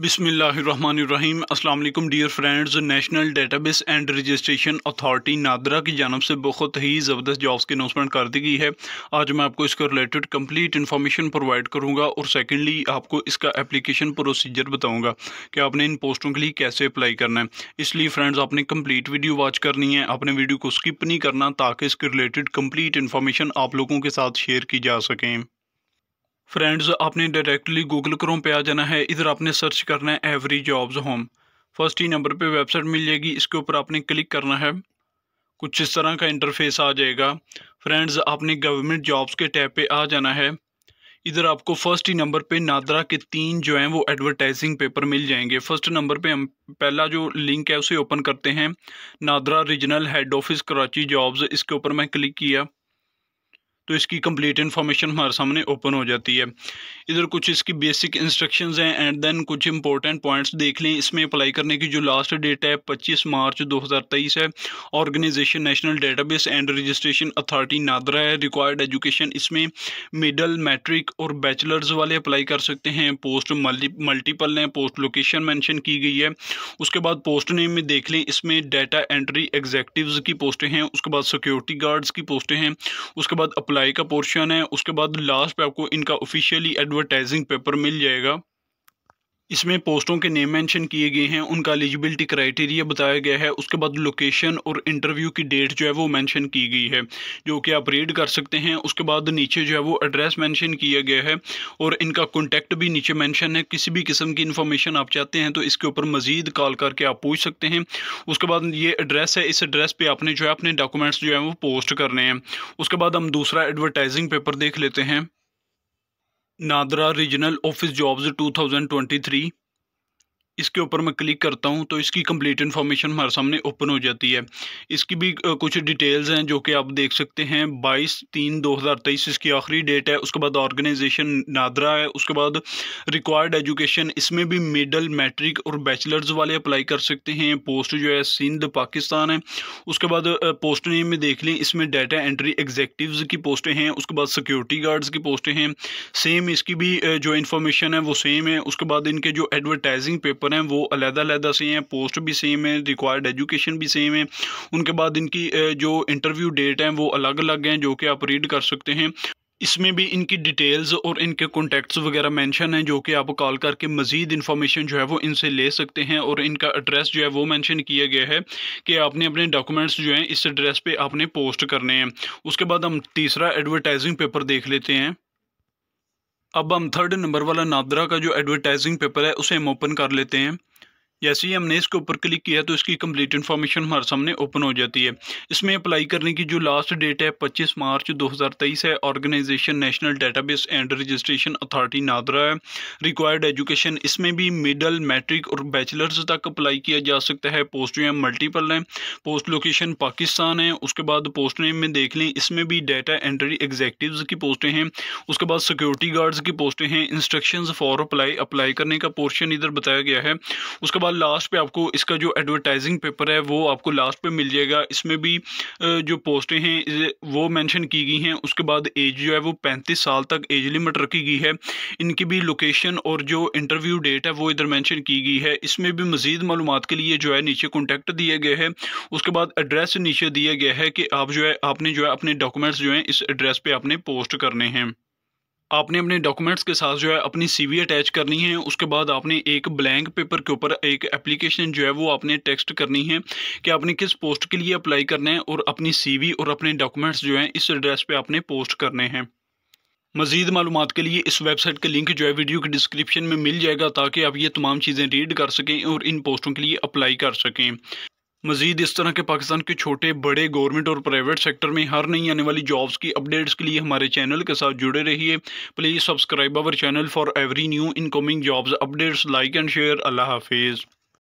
बिसमीम् अल्लाम dear friends national database and registration authority NADRA की जानब से बहुत ही ज़बरदस्त जॉब्स की अनाउंसमेंट कर दी गई है आज मैं आपको इसका रिलेटेड कंप्लीट इन्फॉर्मेशन प्रोवाइड करूंगा और सेकेंडली आपको इसका एप्लीकेशन प्रोसीजर बताऊंगा कि आपने इन पोस्टों के लिए कैसे अप्लाई करना है इसलिए फ्रेंड्स आपने कम्प्लीट वीडियो वॉच करनी है अपने वीडियो को स्किप नहीं करना ताकि इसके रिलेटेड कम्प्लीट इन्फॉर्मेशन आप लोगों के साथ शेयर की जा सकें फ्रेंड्स आपने डायरेक्टली गूगल क्रोम पे आ जाना है इधर आपने सर्च करना है एवरी जॉब्स होम फर्स्ट ही नंबर पे वेबसाइट मिल जाएगी इसके ऊपर आपने क्लिक करना है कुछ इस तरह का इंटरफेस आ जाएगा फ्रेंड्स आपने गवर्नमेंट जॉब्स के टैब पे आ जाना है इधर आपको फर्स्ट ही नंबर पे नादरा के तीन जो हैं वो एडवर्टाइजिंग पेपर मिल जाएंगे फर्स्ट नंबर पे हम पहला जो लिंक है उसे ओपन करते हैं NADRA regional head office Karachi jobs इसके ऊपर मैं क्लिक किया तो इसकी कंप्लीट इन्फॉर्मेशन हमारे सामने ओपन हो जाती है इधर कुछ इसकी बेसिक इंस्ट्रक्शंस हैं एंड देन कुछ इंपॉर्टेंट पॉइंट्स देख लें इसमें अप्लाई करने की जो लास्ट डेट है 25 मार्च 2023 है organisation national database and registration authority NADRA है रिक्वायर्ड एजुकेशन इसमें मिडल मैट्रिक और बैचलर्स वाले अप्लाई कर सकते हैं पोस्ट मल्टीपल हैं पोस्ट लोकेशन मैंशन की गई है उसके बाद पोस्ट नेम में देख लें इसमें डाटा एंट्री एग्जैक्टिव की पोस्टें हैं उसके बाद सिक्योरिटी गार्ड्स की पोस्टें हैं उसके बाद अप्लाई जुलाई का पोर्शन है उसके बाद लास्ट पे आपको इनका ऑफिशियली एडवर्टाइजिंग पेपर मिल जाएगा इसमें पोस्टों के नेम मेंशन किए गए हैं उनका एलिजिबिलिटी क्राइटेरिया बताया गया है उसके बाद लोकेशन और इंटरव्यू की डेट जो है वो मेंशन की गई है जो कि आप रीड कर सकते हैं उसके बाद नीचे जो है वो एड्रेस मेंशन किया गया है और इनका कॉन्टैक्ट भी नीचे मेंशन है किसी भी किस्म की इन्फॉर्मेशन आप चाहते हैं तो इसके ऊपर मजीद कॉल करके आप पूछ सकते हैं उसके बाद ये एड्रेस है इस एड्रेस पर आपने जो है अपने डॉक्यूमेंट्स जो है वो पोस्ट करने हैं उसके बाद हम दूसरा एडवर्टाइजिंग पेपर देख लेते हैं NADRA regional office jobs two thousand twenty three इसके ऊपर मैं क्लिक करता हूँ तो इसकी कंप्लीट इन्फॉर्मेशन हमारे सामने ओपन हो जाती है इसकी भी कुछ डिटेल्स हैं जो कि आप देख सकते हैं बाईस तीन दो हज़ार तेईस इसकी आखिरी डेट है उसके बाद ऑर्गेनाइजेशन नादरा है उसके बाद रिक्वायर्ड एजुकेशन इसमें भी मिडल मैट्रिक और बैचलर्स वाले अप्लाई कर सकते हैं पोस्ट जो है सिंध पाकिस्तान है उसके बाद पोस्ट नेम में देख लें इसमें डाटा एंट्री एग्जेक्टिव की पोस्टें हैं उसके बाद सिक्योरिटी गार्ड्स की पोस्टें हैं सेम इसकी भी जो इन्फॉर्मेशन है वो सेम है उसके बाद इनके जो एडवर्टाइजिंग पेपर लेबर हैं वो अलहदा अलहदा सेम हैं पोस्ट भी सेम है रिक्वायर्ड एजुकेशन भी सेम है उनके बाद इनकी जो इंटरव्यू डेट हैं वो अलग अलग हैं जो कि आप रीड कर सकते हैं इसमें भी इनकी डिटेल्स और इनके कॉन्टैक्ट्स वगैरह मेंशन हैं जो कि आप कॉल करके मजीद इन्फॉर्मेशन जो है वो इनसे ले सकते हैं और इनका एड्रेस जो है वो मेंशन किया गया है कि आपने अपने डॉक्यूमेंट्स जो हैं इस एड्रेस पे आपने पोस्ट करने हैं उसके बाद हम तीसरा एडवर्टाइजिंग पेपर देख लेते हैं अब हम थर्ड नंबर वाला नादरा का जो एडवर्टाइजिंग पेपर है उसे हम ओपन कर लेते हैं जैसे ही हमने इसके ऊपर क्लिक किया तो इसकी कंप्लीट इन्फॉर्मेशन हमारे सामने ओपन हो जाती है इसमें अप्लाई करने की जो लास्ट डेट है 25 मार्च 2023 है organisation national database and registration authority NADRA है रिक्वायर्ड एजुकेशन इसमें भी मिडल मैट्रिक और बैचलर्स तक अप्लाई किया जा सकता है पोस्ट जो है मल्टीपल हैं पोस्ट लोकेशन पाकिस्तान है उसके बाद पोस्ट नेम में देख लें इसमें भी डेटा एंट्री एग्जेक्टिव की पोस्टें हैं उसके बाद सिक्योरिटी गार्ड्स की पोस्टें हैं इंस्ट्रक्शन फॉर अप्लाई अप्लाई करने का पोर्शन इधर बताया गया है उसके बाद और लास्ट पे आपको इसका जो एडवर्टाइजिंग पेपर है वो आपको लास्ट पे मिल जाएगा इसमें भी जो पोस्टें हैं वो मेंशन की गई हैं उसके बाद एज जो है वो पैंतीस साल तक एज लिमिट रखी गई है इनकी भी लोकेशन और जो इंटरव्यू डेट है वो इधर मैंशन की गई है इसमें भी मज़ीद मालूम के लिए जो है नीचे कॉन्टैक्ट दिया गया है उसके बाद एड्रेस नीचे दिया गया है कि आप जो है आपने जो है अपने डॉक्यूमेंट्स जो हैं इस एड्रेस पर आपने पोस्ट करने हैं आपने अपने डॉक्यूमेंट्स के साथ जो है अपनी सीवी अटैच करनी है उसके बाद आपने एक ब्लैंक पेपर के ऊपर एक एप्लीकेशन जो है वो आपने टेक्स्ट करनी है कि आपने किस पोस्ट के लिए अप्लाई करना है और अपनी सीवी और अपने डॉक्यूमेंट्स जो हैं इस एड्रेस पे आपने पोस्ट करने हैं मजीद मालूम के लिए इस वेबसाइट का लिंक जो है वीडियो के डिस्क्रिप्शन में मिल जाएगा ताकि आप ये तमाम चीज़ें रीड कर सकें और इन पोस्टों के लिए अप्लाई कर सकें मजीद इस तरह के पाकिस्तान के छोटे बड़े गवर्नमेंट और प्राइवेट सेक्टर में हर नई आने वाली जॉब्स की अपडेट्स के लिए हमारे चैनल के साथ जुड़े रहिए please subscribe our channel for every new incoming jobs updates like and share अल्लाह हाफिज़